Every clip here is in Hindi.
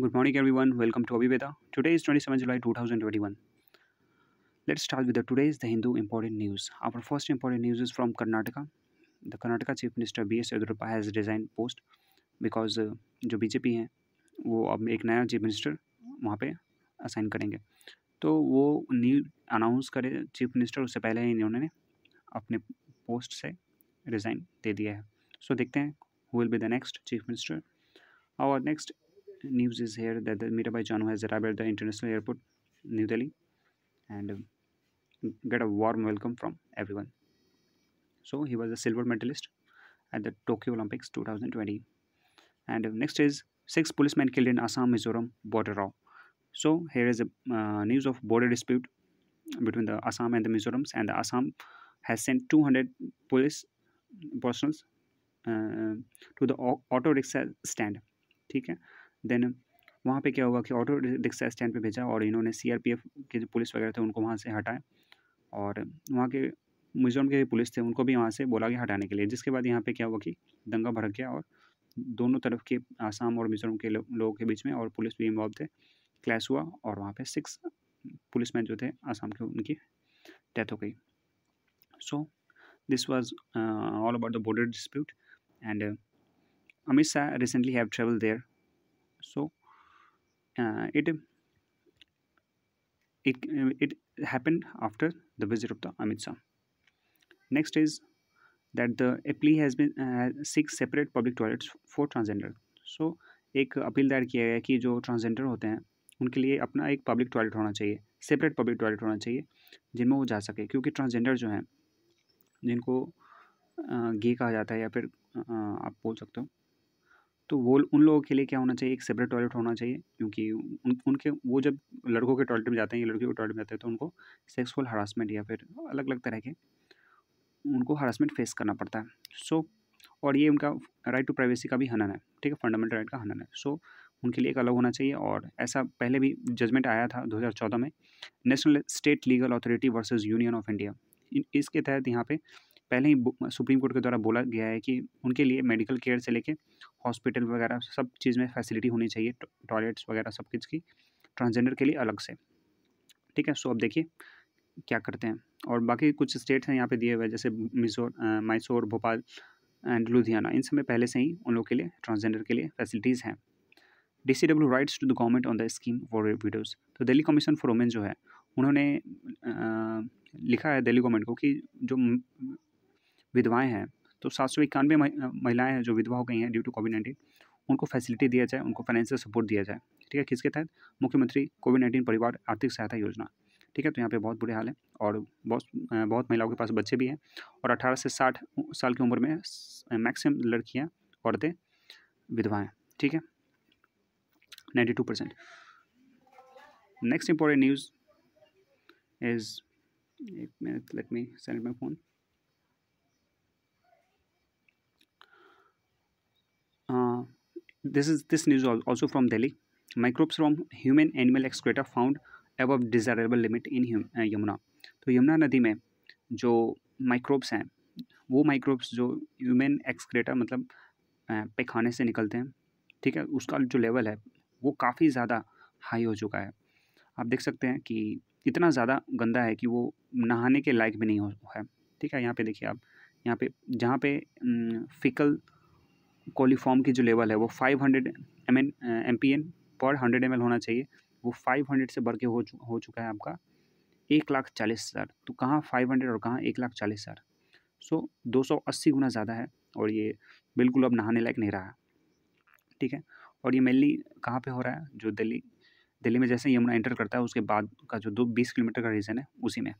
Good morning everyone welcome to Abhi Veda today is twenty seven July two thousand twenty one let start with the today is the Hindu important news our first important news is from Karnataka the Karnataka chief minister B S Yediyurappa has design post because जो बीजेपी हैं वो अब एक नया चीफ मिनिस्टर वहाँ पर असाइन करेंगे तो वो न्यूज अनाउंस करे चीफ मिनिस्टर उससे पहले ही इन्होंने अपने पोस्ट से रिज़ाइन दे दिया है सो so, देखते हैं who will be the next chief minister और next news is here that the Mirabai Chanu has arrived at the international airport, New Delhi, and um, get a warm welcome from everyone. So he was a silver medalist at the Tokyo Olympics 2020. And um, next is six policemen killed in Assam Mizoram border row. So here is a uh, news of border dispute between the Assam and the Mizorams, and the Assam has sent 200 police personnel uh, to the auto rickshaw stand. ठीक है देन वहाँ पे क्या हुआ कि ऑटो रिक्शा स्टैंड पे भेजा और इन्होंने सीआरपीएफ के जो पुलिस वगैरह थे उनको वहाँ से हटाए और वहाँ के मिजोरम के पुलिस थे उनको भी वहाँ से बोला गया हटाने के लिए जिसके बाद यहाँ पे क्या हुआ कि दंगा भड़क गया और दोनों तरफ के आसाम और मिजोरम के लो, लोगों के बीच में और पुलिस भी इन्वॉल्व थे क्लैश हुआ और वहाँ पर सिक्स पुलिस मैन जो थे आसाम के उनकी डेथ हो गई so this was all about the border dispute and Amit Shah recently have travel there so uh, it it it happened after the visit of the Amit Shah. Next is that the appeal has been six separate public toilets for transgender so एक अपील दायर किया गया कि जो ट्रांसजेंडर होते हैं उनके लिए अपना एक पब्लिक टॉयलेट होना चाहिए सेपरेट पब्लिक टॉयलेट होना चाहिए जिनमें वो जा सके क्योंकि ट्रांसजेंडर जो हैं जिनको गे uh, कहा जाता है या फिर uh, आप बोल सकते हो तो वो उन लोगों के लिए क्या होना चाहिए एक सेपरेट टॉयलेट होना चाहिए क्योंकि उन उनके वो जब लड़कों के टॉयलेट में जाते हैं या लड़कियों के टॉयलेट में जाते हैं तो उनको सेक्सुअल हरासमेंट या फिर अलग अलग तरह के उनको हरासमेंट फेस करना पड़ता है सो so, और ये उनका राइट टू प्राइवेसी का भी हनन है ठीक है फंडामेंटल राइट का हनन है सो so, उनके लिए एक अलग होना चाहिए और ऐसा पहले भी जजमेंट आया था 2014 में national state legal authority versus union of India इसके तहत यहाँ पे पहले ही सुप्रीम कोर्ट के द्वारा बोला गया है कि उनके लिए मेडिकल केयर से लेके हॉस्पिटल वगैरह सब चीज़ में फैसिलिटी होनी चाहिए टॉयलेट्स वगैरह सब कुछ की ट्रांसजेंडर के लिए अलग से ठीक है सो अब देखिए क्या करते हैं और बाकी कुछ स्टेट्स हैं यहाँ पे दिए हुए जैसे मिजोर मैसूर भोपाल एंड लुधियाना इन सब में पहले से ही उन लोग के लिए ट्रांसजेंडर के लिए फैसिलिटीज़ हैं D C W writes to the government on the scheme for widows तो दिल्ली कमीशन फॉर वुमेन जो है उन्होंने आ, लिखा है दिल्ली गवर्नमेंट को कि जो विधवाएँ हैं तो सात सौ इक्यानवे महिलाएँ हैं जो विधवा हो गई हैं ड्यू टू कोविड नाइन्टीन उनको फैसिलिटी दिया जाए उनको फाइनेंशियल सपोर्ट दिया जाए ठीक है किसके तहत मुख्यमंत्री कोविड नाइन्टीन परिवार आर्थिक सहायता योजना ठीक है तो यहाँ पे बहुत बुरे हाल है और बहुत बहुत महिलाओं के पास बच्चे भी हैं और 18 से 60 साल की उम्र में मैक्सिमम लड़कियाँ औरतें विधवाएँ ठीक है ninety two percent next important news is एक minute let me send my phone This is this news also from Delhi. Microbes from human animal excreta found above desirable limit in Yamuna uh, तो यमुना नदी में जो माइक्रोब्स हैं वो माइक्रोब्स जो ह्यूमन एक्सक्रेटर मतलब uh, पैखाने से निकलते हैं ठीक है उसका जो लेवल है वो काफ़ी ज़्यादा हाई हो चुका है आप देख सकते हैं कि इतना ज़्यादा गंदा है कि वो नहाने के लायक भी नहीं हो है ठीक है यहाँ पे देखिए आप यहाँ पे जहाँ पे फिकल कोलीफॉर्म की जो लेवल है वो five hundred M N M P N पर हंड्रेड एम एल होना चाहिए वो फाइव हंड्रेड से बढ़ के हो चु, हो चुका है आपका एक लाख चालीस हज़ार तो कहाँ फाइव हंड्रेड और कहाँ एक लाख चालीस हज़ार सो दो सौ अस्सी गुना ज़्यादा है और ये बिल्कुल अब नहाने लायक नहीं रहा है ठीक है और ये मेनली कहाँ पर हो रहा है जो दिल्ली दिल्ली में जैसे यमुना एंटर करता है उसके बाद का जो दो बीस किलोमीटर का रीजन है उसी में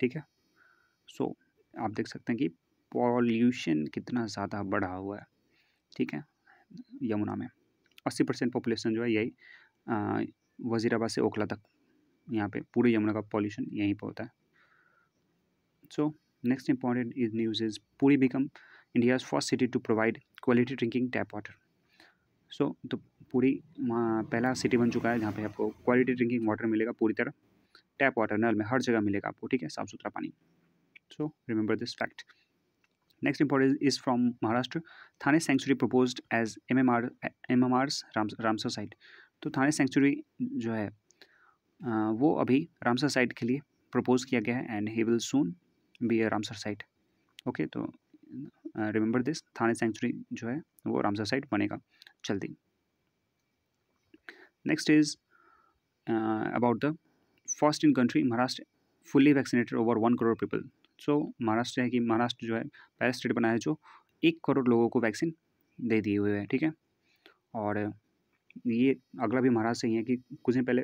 ठीक है सो आप देख सकते हैं कि पॉल्यूशन कितना ज़्यादा बढ़ा हुआ है ठीक है यमुना में अस्सी परसेंट पॉपुलेशन जो है यही वज़ीराबाद से ओखला तक यहाँ पे पूरे यमुना का पॉल्यूशन यहीं पर होता है so next important is news is Puri become India first city to provide quality drinking tap water so तो पूरी पहला सिटी बन चुका है जहाँ पे आपको क्वालिटी ड्रिंकिंग वाटर मिलेगा पूरी तरह टैप वाटर नल में हर जगह मिलेगा आपको ठीक है साफ़ सुथरा पानी so remember this fact next is from Maharashtra Thane sanctuary propose as M M R M M R Ramsar site तो थाने सेंचुरी तो, जो है वो अभी रामसर साइट के लिए प्रपोज किया गया है and he will soon be a Ramsar site okay तो रिमेंबर दिस थाने सेंचुरी जो है वो रामसर साइट बनेगा जल्दी next is about the first in country Maharashtra fully vaccinated over one crore people so Maharashtra है कि महाराष्ट्र जो है पहला स्टेट बना है जो एक करोड़ लोगों को वैक्सीन दे दिए हुए हैं ठीक है और ये अगला भी महाराष्ट्र ही है कि कुछ दिन पहले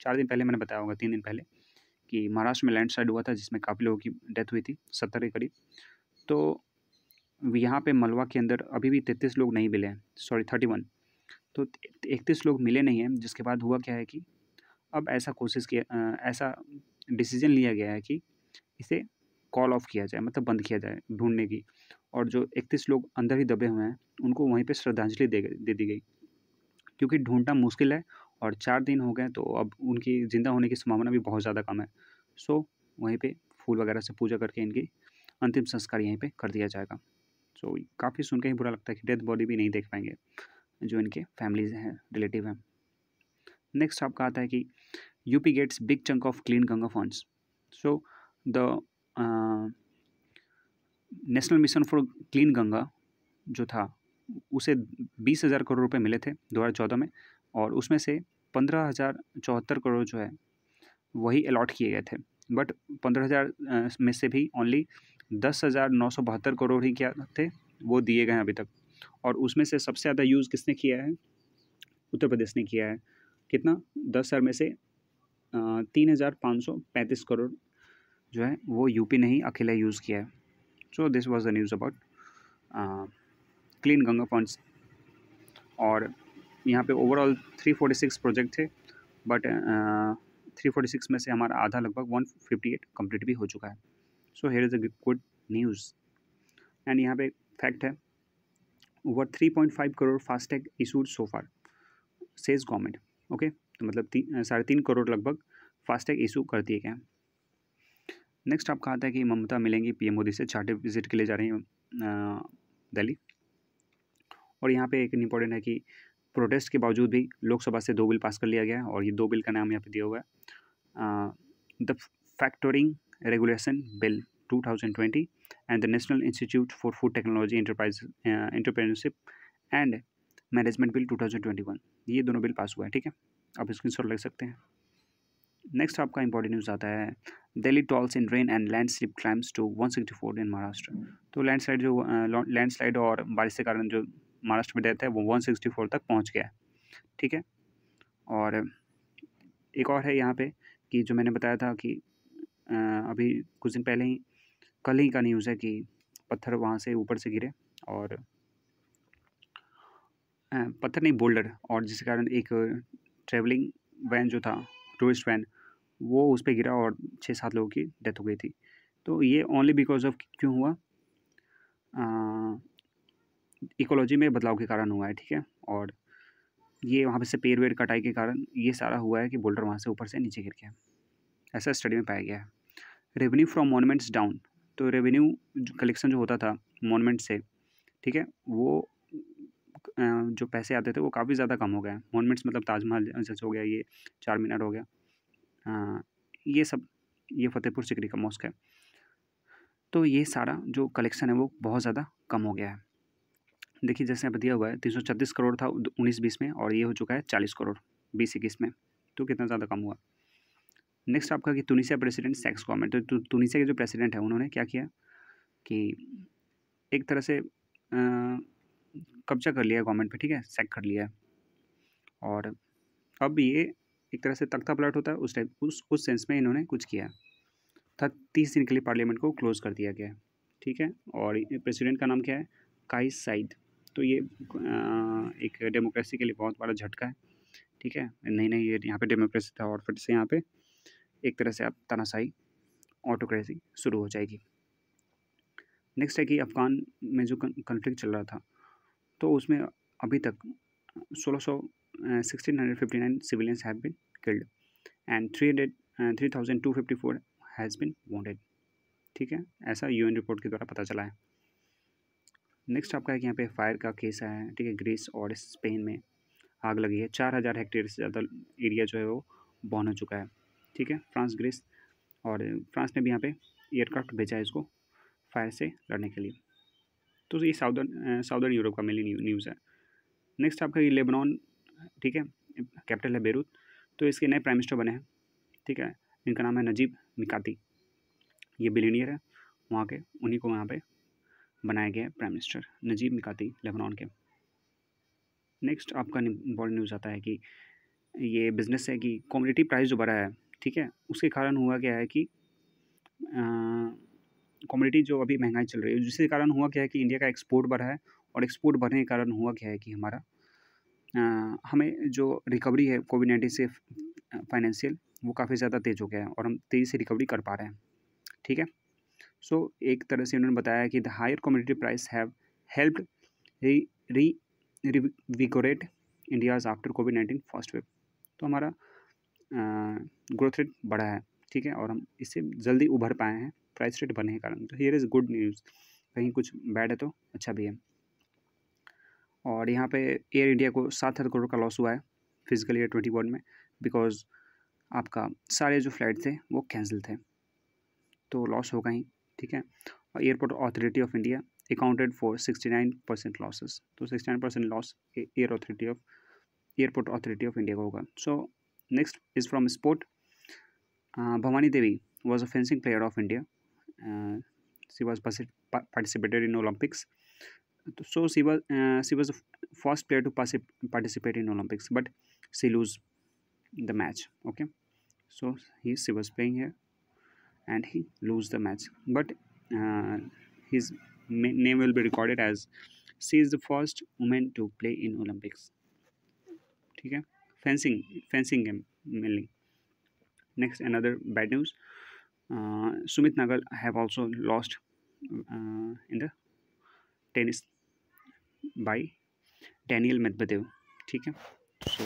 चार दिन पहले मैंने बताया होगा तीन दिन पहले कि महाराष्ट्र में लैंडस्लाइड हुआ था जिसमें काफ़ी लोगों की डेथ हुई थी सत्तर के करीब तो यहाँ पे मलवा के अंदर अभी भी तैंतीस लोग नहीं मिले हैं सॉरी थर्टी वन तो इकतीस लोग मिले नहीं हैं जिसके बाद हुआ क्या है कि अब ऐसा कोशिश किया ऐसा डिसीजन लिया गया है कि इसे कॉल ऑफ किया जाए मतलब बंद किया जाए ढूंढने की और जो इकतीस लोग अंदर ही दबे हुए हैं उनको वहीं पर श्रद्धांजलि दे दे दी गई क्योंकि ढूंढना मुश्किल है और चार दिन हो गए तो अब उनकी ज़िंदा होने की संभावना भी बहुत ज़्यादा कम है सो वहीं पर फूल वगैरह से पूजा करके इनकी अंतिम संस्कार यहीं पर कर दिया जाएगा सो काफ़ी सुन के ही बुरा लगता है कि डेथ बॉडी भी नहीं देख पाएंगे जो इनके फैमिलीज हैं रिलेटिव हैं नेक्स्ट आपका आता है कि UP gets big chunk of clean Ganga funds so the national mission for clean Ganga जो था उसे बीस हज़ार करोड़ रुपए मिले थे दो हज़ार चौदह में और उसमें से पंद्रह हज़ार चौहत्तर करोड़ जो है वही अलॉट किए गए थे बट पंद्रह हज़ार में से भी ओनली दस हज़ार नौ सौ बहत्तर करोड़ ही क्या थे वो दिए गए हैं अभी तक और उसमें से सबसे ज़्यादा यूज़ किसने किया है उत्तर प्रदेश ने किया है कितना दस हज़ार में से तीन हज़ार पाँच सौ पैंतीस करोड़ जो है वो यूपी ने ही अकेले यूज़ किया है so this was the news about clean Ganga funds और यहाँ पे overall three forty six project थे बट थ्री फोर्टी सिक्स में से हमारा आधा लगभग वन फिफ्टी एट कम्प्लीट भी हो चुका है so here is a good news and यहाँ पे फैक्ट है over three point five crore FASTag issued so far says government okay तो मतलब ती, साढ़े तीन करोड़ लगभग फास्टैग इशू कर दिए गए हैं नेक्स्ट आपका आता है कि ममता मिलेंगी पीएम मोदी से चार्टर विजिट के लिए जा रही हैं दिल्ली और यहाँ पे एक इम्पोर्टेंट है कि प्रोटेस्ट के बावजूद भी लोकसभा से दो बिल पास कर लिया गया है और ये दो बिल का नाम यहाँ पे दिया हुआ है the factoring regulation bill 2020 and the national institute for food technology enterprise entrepreneurship and management bill two ये दोनों बिल पास हुआ है ठीक है आप स्क्रीन शॉट लग सकते हैं नेक्स्ट आपका इंपॉर्टेंट न्यूज़ आता है Delhi tolls in rain and land slip climbs to one sixty four in Maharashtra तो लैंडस्लाइड जो लैंडस्लाइड और बारिश के कारण जो महाराष्ट्र में डेथ है वो वन सिक्सटी फोर तक पहुँच गया है ठीक है और एक और है यहाँ पे कि जो मैंने बताया था कि अभी कुछ दिन पहले ही कल ही का न्यूज़ है कि पत्थर वहाँ से ऊपर से गिरे और पत्थर नहीं बोल्डर और जिसके कारण एक ट्रेवलिंग वैन जो था टूरिस्ट वैन वो उस पर गिरा और छः सात लोगों की डेथ हो गई थी तो ये ओनली बिकॉज ऑफ क्यों हुआ इकोलॉजी में बदलाव के कारण हुआ है ठीक है और ये वहाँ पर से पेड़ वेड़ कटाई के कारण ये सारा हुआ है कि बोल्डर वहाँ से ऊपर से नीचे गिर गया ऐसा स्टडी में पाया गया है रेवेन्यू फ्रॉम मोनमेंट्स डाउन तो रेवेन्यू कलेक्शन जो होता था मोनमेंट से ठीक है वो जो पैसे आते थे वो काफ़ी ज़्यादा कम हो गए है मोनमेंट्स मतलब ताजमहल जैसे हो गया ये चार मीनार हो गया हाँ, ये सब ये फतेहपुर सिकरी का मॉस्क है तो ये सारा जो कलेक्शन है वो बहुत ज़्यादा कम हो गया है देखिए जैसे अब दिया हुआ है तीन सौ छत्तीस करोड़ था उन्नीस बीस में और ये हो चुका है चालीस करोड़ बीस इक्कीस में तो कितना ज़्यादा कम हुआ नेक्स्ट आपका कि तुनिसिया प्रेसिडेंट सेक्स गवर्नमेंट तो तुनिसिया के जो प्रेसिडेंट है उन्होंने क्या किया कि एक तरह से कब्जा कर लिया गवर्नमेंट पे ठीक है सेक कर लिया है और अब ये एक तरह से तख्ता पलट होता है उस टाइप उस उस सेंस में इन्होंने कुछ किया था तीस दिन के लिए पार्लियामेंट को क्लोज़ कर दिया गया ठीक है और प्रेसिडेंट का नाम क्या है काइस साइद तो ये एक डेमोक्रेसी के लिए बहुत बड़ा झटका है ठीक है नहीं नहीं ये यहाँ पे डेमोक्रेसी था और फिर से यहाँ पे एक तरह से आप तनाशाही ऑटोक्रेसी शुरू हो जाएगी नेक्स्ट है कि अफ़गान में जो कन्फ्लिक्ट चल रहा था तो उसमें अभी तक सोलह सौ 1659 uh, civilians have been killed and 300 uh, 3254 has been wanted ठीक है ऐसा यूएन रिपोर्ट के द्वारा पता चला है नेक्स्ट आपका है कि यहाँ पे फायर का केस है ठीक है ग्रीस और स्पेन में आग लगी है चार हज़ार हेक्टेयर से ज़्यादा एरिया जो है वो बॉन हो चुका है ठीक है फ्रांस ग्रीस और फ्रांस ने भी यहाँ पे एयरक्राफ्ट भेजा है इसको फायर से लड़ने के लिए तो ये साउदर्न साउदर्न यूरोप का मेनली न्यूज़ है नेक्स्ट आपका ये लेबनान ठीक है कैपिटल है बेरूत तो इसके नए प्राइम मिनिस्टर बने हैं ठीक है इनका नाम है नजीब मिकाती ये बिलीनियर है वहाँ के उन्हीं को वहाँ पे बनाया गया है prime minister Najib Mikati Lebanon के नेक्स्ट आपका इम्पॉर्टेंट न्यूज़ आता है कि ये बिज़नेस है कि कॉमोडिटी प्राइस जो बढ़ा है ठीक है उसके कारण हुआ क्या है कि कॉमोडिटी जो अभी महंगाई चल रही है जिसके कारण हुआ क्या है कि इंडिया का एक्सपोर्ट बढ़ा है और एक्सपोर्ट बढ़ने के कारण हुआ क्या है कि हमारा हमें जो रिकवरी है कोविड नाइन्टीन से फाइनेंशियल वो काफ़ी ज़्यादा तेज़ हो गया है और हम तेज़ी से रिकवरी कर पा रहे हैं ठीक है सो so, एक तरह से उन्होंने बताया कि the higher community price have help re re reinvigorate India's after Covid nineteen first wave तो हमारा ग्रोथ रेट बढ़ा है ठीक है और हम इससे जल्दी उभर पाए हैं प्राइस रेट बढ़ने के कारण तो हियर इज़ गुड न्यूज़ कहीं कुछ बैड है तो अच्छा भी है और यहाँ पे एयर इंडिया को सात हज़ार करोड़ का लॉस हुआ है फिजिकल ईयर ट्वेंटी वन में बिकॉज आपका सारे जो फ्लाइट थे वो कैंसिल थे तो लॉस होगा ही ठीक है और airport authority of India accounted for sixty nine percent losses तो sixty nine percent loss air authority of airport authority of India का होगा so next is from sport Bhavani Devi was a fencing player of India she was participated in Olympics so she was uh, she was the first player to participate in olympics but she lose the match okay so he she was playing here and he lose the match but uh, his name will be recorded as she is the first woman to play in olympics Okay, fencing fencing game mainly. Next another bad news. Uh, Sumit Nagal have also lost uh, in the tennis by Daniel Medvedev. Okay? So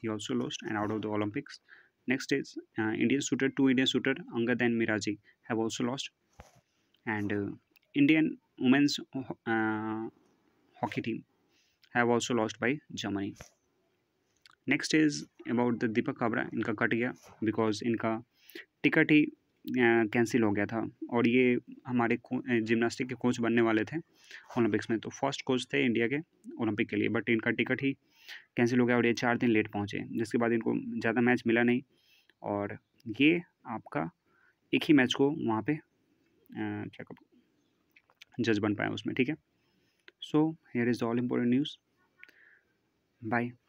he also lost and out of the Olympics. Next is uh, Indian shooter, two Indian shooter Angad and Miraji have also lost. And uh, Indian women's uh, hockey team have also lost by Germany. Next is about the Deepak Kabra, इनका कट गया because इनका टिकट ही कैंसिल हो गया था और ये हमारे जिमनास्टिक के कोच बनने वाले थे ओलंपिक्स में तो फर्स्ट कोच थे इंडिया के ओलंपिक के लिए बट इनका टिकट ही कैंसिल हो गया और ये चार दिन लेट पहुँचे जिसके बाद इनको ज़्यादा मैच मिला नहीं और ये आपका एक ही मैच को वहाँ पर क्या कब जज बन पाया उसमें ठीक है so here is all important news bye